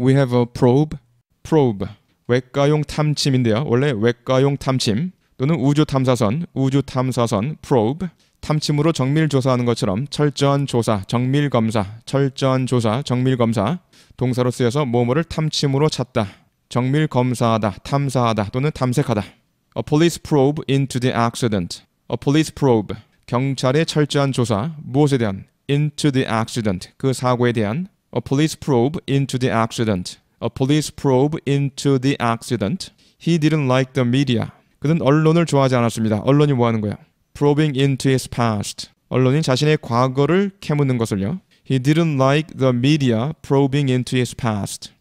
we have a probe. probe. 외과용 탐침인데요. 원래 외과용 탐침 또는 우주 탐사선, 우주 탐사선 probe 탐침으로 정밀 조사하는 것처럼 철저한 조사, 정밀 검사, 철저한 조사, 정밀 검사 동사로 쓰여서 뭐뭐를 탐침으로 찾다, 정밀 검사하다, 탐사하다 또는 탐색하다. A police probe into the accident. A police probe 경찰의 철저한 조사 무엇에 대한 into the accident 그 사고에 대한 A police probe into the accident. A police probe into the accident. He didn't like the media. 그는 언론을 좋아하지 않았습니다. 언론이 뭐 하는 거야? Probing into his past. 언론이 자신의 과거를 캐묻는 것을요. He didn't like the media probing into his past.